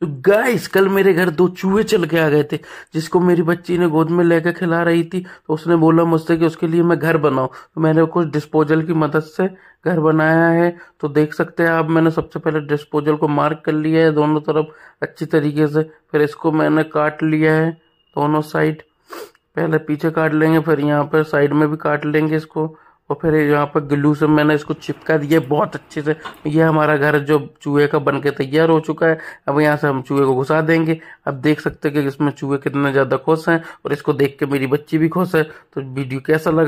तो गाइस कल मेरे घर दो चूहे चल के आ गए थे जिसको मेरी बच्ची ने गोद में लेकर खिला रही थी तो उसने बोला मुझसे कि उसके लिए मैं घर बनाऊं तो मैंने कुछ डिस्पोजल की मदद से घर बनाया है तो देख सकते हैं आप मैंने सबसे पहले डिस्पोजल को मार्क कर लिया है दोनों तरफ अच्छी तरीके से फिर इसको मैंने काट लिया है दोनों साइड पहले पीछे काट लेंगे फिर यहाँ पर साइड में भी काट लेंगे इसको और फिर यहाँ पर गिल्लू से मैंने इसको चिपका दिया बहुत अच्छे से ये हमारा घर जो चूहे का बन के तैयार हो चुका है अब यहाँ से हम चूहे को घुसा देंगे अब देख सकते हैं कि इसमें चूहे कितने ज़्यादा खुश हैं और इसको देख के मेरी बच्ची भी खुश है तो वीडियो कैसा लगा